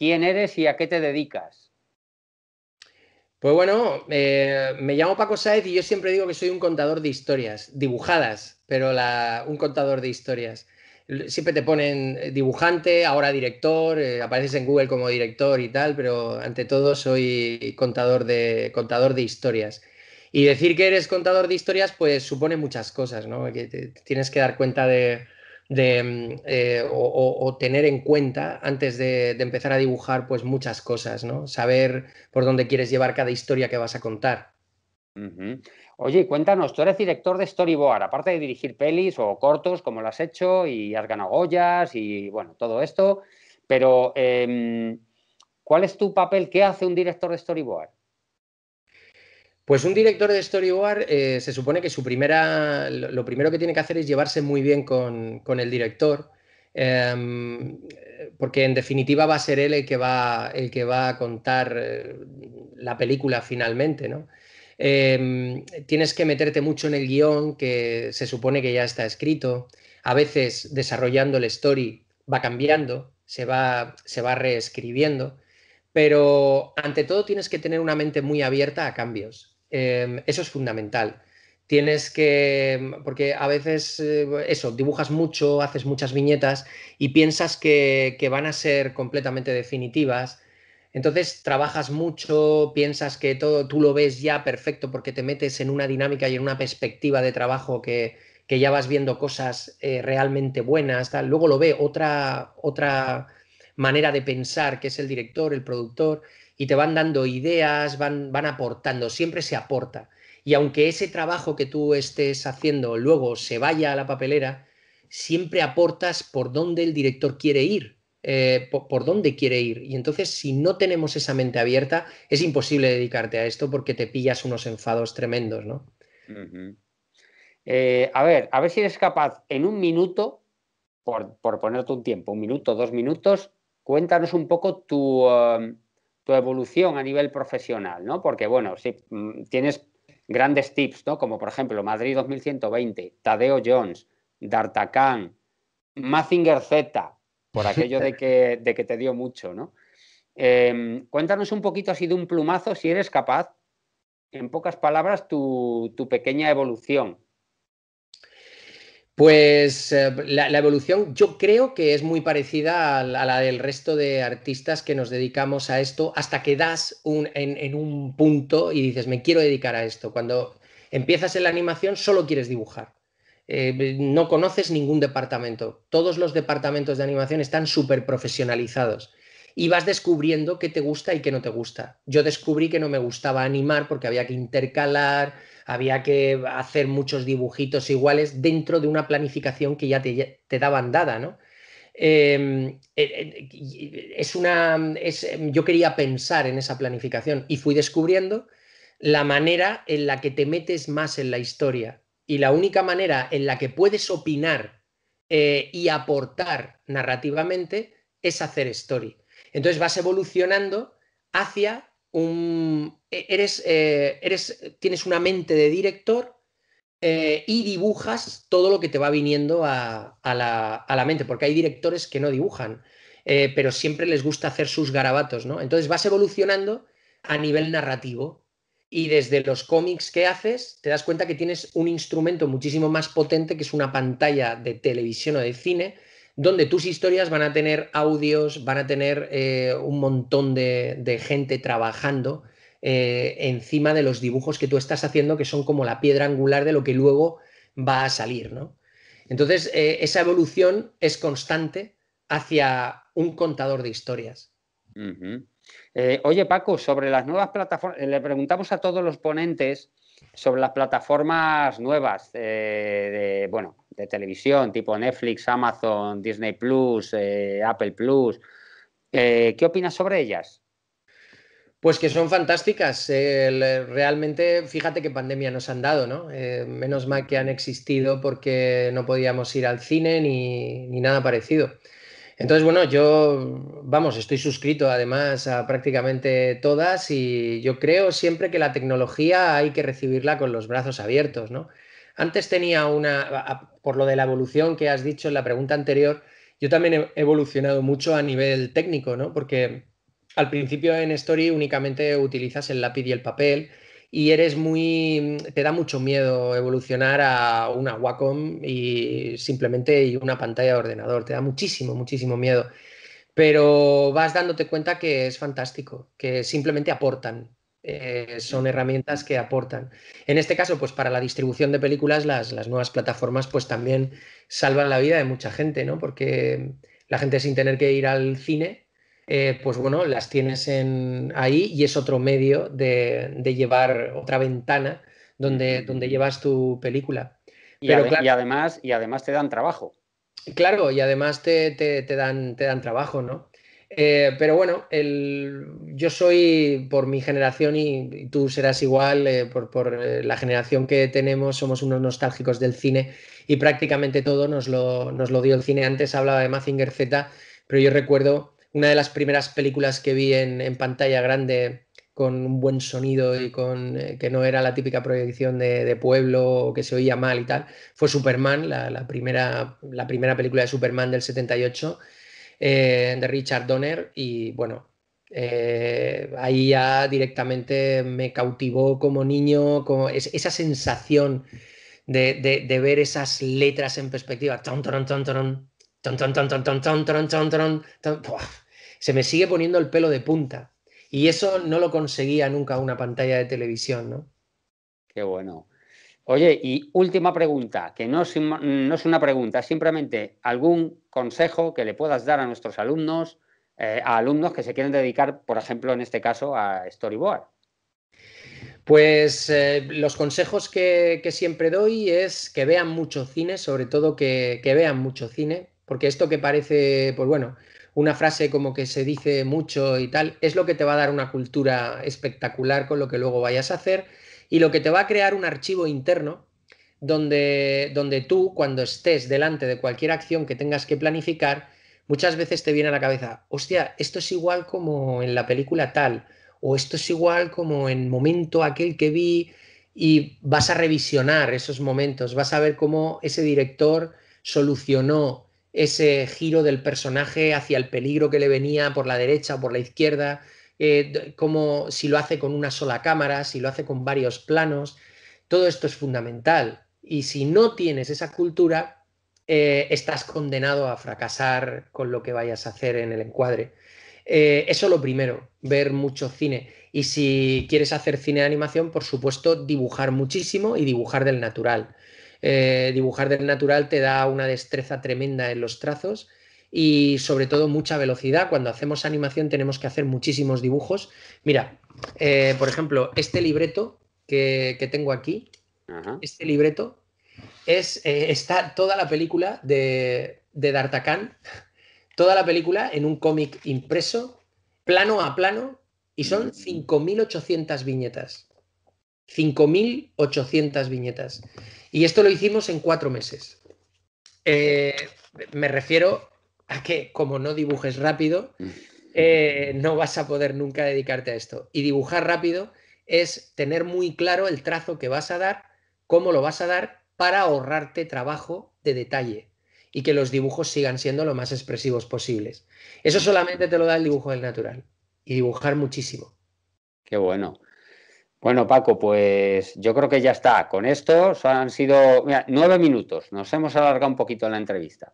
¿Quién eres y a qué te dedicas? Pues bueno, eh, me llamo Paco Saez y yo siempre digo que soy un contador de historias, dibujadas, pero un contador de historias. Siempre te ponen eh, dibujante, ahora director, eh, apareces en Google como director y tal, pero ante todo soy contador de, contador de historias. Y decir que eres contador de historias, pues supone muchas cosas, ¿no? Que tienes que dar cuenta de, de, mm, eh, o, tener en cuenta antes de, empezar a dibujar pues muchas cosas, ¿no? Saber por dónde quieres llevar cada historia que vas a contar. Oye, cuéntanos, tú eres director de Storyboard, aparte de dirigir pelis o cortos, como lo has hecho, y has ganado Goyas y bueno, todo esto, pero em, ¿cuál es tu papel? ¿Qué hace un director de Storyboard? Pues un director de storyboard eh, se supone que su primera, lo primero que tiene que hacer es llevarse muy bien con, el director, em, porque en definitiva va a ser él el que va, el que va a contar eh, la película finalmente, ¿no? Em, tienes que meterte mucho en el guión que se supone que ya está escrito. A veces desarrollando el story va cambiando, se va, se va reescribiendo, pero ante todo tienes que tener una mente muy abierta a cambios Em, eso es fundamental. Tienes que, porque a veces eh, eso, dibujas mucho, haces muchas viñetas y piensas que, van a ser completamente definitivas. Entonces trabajas mucho, piensas que todo tú lo ves ya perfecto porque te metes en una dinámica y en una perspectiva de trabajo que, ya vas viendo cosas eh, realmente buenas. Luego lo ve otra, otra manera de pensar, que es el director, el productor, y te van dando ideas, van, van aportando, siempre se aporta. Y aunque ese trabajo que tú estés haciendo luego se vaya a la papelera, siempre aportas por dónde el director quiere ir, eh, por, dónde quiere ir. Y entonces, si no tenemos esa mente abierta, es imposible dedicarte a esto porque te pillas unos enfados tremendos, ¿no? Eh, a ver, a ver si eres capaz en un minuto, por, ponerte un tiempo, un minuto, dos minutos, cuéntanos un poco tu... Um, tu evolución a nivel profesional, ¿no? Porque, bueno, si mm, tienes grandes tips, ¿no? Como por ejemplo Madrid 2120, Tadeo Jones, D'Artacan, Mazinger Z, por aquello de que, de que te dio mucho, ¿no? Em, cuéntanos un poquito así de un plumazo, si eres capaz, en pocas palabras, tu pequeña evolución pues eh, la, evolución yo creo que es muy parecida a, la del resto de artistas que nos dedicamos a esto hasta que das en, un punto y dices, me quiero dedicar a esto. Cuando empiezas en la animación solo quieres dibujar. Eh, no conoces ningún departamento. Todos los departamentos de animación están súper profesionalizados y vas descubriendo qué te gusta y qué no te gusta. Yo descubrí que no me gustaba animar porque había que intercalar, había que hacer muchos dibujitos iguales dentro de una planificación que ya te, te daban dada, ¿no? Em, e, e, es una, em, yo quería pensar en esa planificación y fui descubriendo la manera en la que te metes más en la historia y la única manera en la que puedes opinar eh, y aportar narrativamente es hacer story. Entonces vas evolucionando hacia un... E, eres, eh, eres, tienes una mente de director eh, y dibujas todo lo que te va viniendo a, la, a la, mente, porque hay directores que no dibujan, eh, pero siempre les gusta hacer sus garabatos, ¿no? Entonces vas evolucionando a nivel narrativo y desde los cómics que haces te das cuenta que tienes un instrumento muchísimo más potente que es una pantalla de televisión o de cine, donde tus historias van a tener audios, van a tener eh, un montón de, gente trabajando eh, encima de los dibujos que tú estás haciendo, que son como la piedra angular de lo que luego va a salir, ¿no? Entonces, eh, esa evolución es constante hacia un contador de historias. oye, Paco, sobre las nuevas plataformas, le preguntamos a todos los ponentes sobre las plataformas nuevas, de, bueno, de televisión, tipo Netflix, Amazon, Disney Plus, eh, Apple Plus. Eh, ¿Qué opinas sobre ellas? Pues que son fantásticas. realmente, fíjate qué pandemia nos han dado, ¿no? Eh, menos mal que han existido porque no podíamos ir al cine ni, ni, nada parecido. Entonces, bueno, yo, vamos, estoy suscrito además a prácticamente todas y yo creo siempre que la tecnología hay que recibirla con los brazos abiertos, ¿no? Antes tenía una, por lo de la evolución que has dicho en la pregunta anterior, yo también he evolucionado mucho a nivel técnico, ¿no? Porque al principio en Story únicamente utilizas el lápiz y el papel y eres muy, te da mucho miedo evolucionar a una Wacom y simplemente una pantalla de ordenador, te da muchísimo, muchísimo miedo. Pero vas dándote cuenta que es fantástico, que simplemente aportan, eh, son herramientas que aportan. En este caso, pues para la distribución de películas, las, nuevas plataformas pues también salvan la vida de mucha gente, ¿no? Porque la gente sin tener que ir al cine, eh, pues bueno, las tienes en, ahí y es otro medio de, llevar otra ventana donde, donde llevas tu película. Y, además, y además te dan trabajo. Claro, y además te, dan, te dan trabajo, ¿no? Eh, pero bueno, yo soy por mi generación y, tú serás igual, eh, por, eh, la generación que tenemos, somos unos nostálgicos del cine y prácticamente todo nos lo, dio el cine. Antes hablaba de Mazinger Z, pero yo recuerdo una de las primeras películas que vi en, pantalla grande con un buen sonido y con que no era la típica proyección de, pueblo o que se oía mal y tal, fue Superman, la, primera, la primera película de Superman del 78 eh, de Richard Donner y bueno, eh, ahí ya directamente me cautivó como niño, como esa sensación de, de, ver esas letras en perspectiva. Se me sigue poniendo el pelo de punta. Y eso no lo conseguía nunca una pantalla de televisión, ¿no? Qué bueno. Oye, y última pregunta, que no es, una pregunta, simplemente algún consejo que le puedas dar a nuestros alumnos, eh, a alumnos que se quieren dedicar, por ejemplo, en este caso, a Storyboard. Pues eh, los consejos que, siempre doy es que vean mucho cine, sobre todo que, que vean mucho cine, porque esto que parece, pues bueno, una frase como que se dice mucho y tal, es lo que te va a dar una cultura espectacular con lo que luego vayas a hacer y lo que te va a crear un archivo interno donde, donde tú, cuando estés delante de cualquier acción que tengas que planificar, muchas veces te viene a la cabeza, hostia, esto es igual como en la película tal, o esto es igual como en momento aquel que vi, y vas a revisionar esos momentos, vas a ver cómo ese director solucionó ese giro del personaje hacia el peligro que le venía por la derecha o por la izquierda, eh, como si lo hace con una sola cámara, si lo hace con varios planos. Todo esto es fundamental. Y si no tienes esa cultura, eh, estás condenado a fracasar con lo que vayas a hacer en el encuadre. Eh, eso lo primero, ver mucho cine. Y si quieres hacer cine de animación, por supuesto, dibujar muchísimo y dibujar del natural. dibujar del natural te da una destreza tremenda en los trazos y sobre todo mucha velocidad. Cuando hacemos animación tenemos que hacer muchísimos dibujos. Mira, eh, por ejemplo, este libreto que, tengo aquí, este libreto, es, eh, está toda la película de, de toda la película en un cómic impreso, plano a plano, y son 5.800 mm. viñetas. 5.800 viñetas. Y esto lo hicimos en cuatro meses. Eh, me refiero a que como no dibujes rápido, eh, no vas a poder nunca dedicarte a esto. Y dibujar rápido es tener muy claro el trazo que vas a dar, cómo lo vas a dar, para ahorrarte trabajo de detalle y que los dibujos sigan siendo lo más expresivos posibles. Eso solamente te lo da el dibujo del natural y dibujar muchísimo. Qué bueno. Bueno, Paco, pues yo creo que ya está. Con esto han sido nueve minutos. Nos hemos alargado un poquito en la entrevista.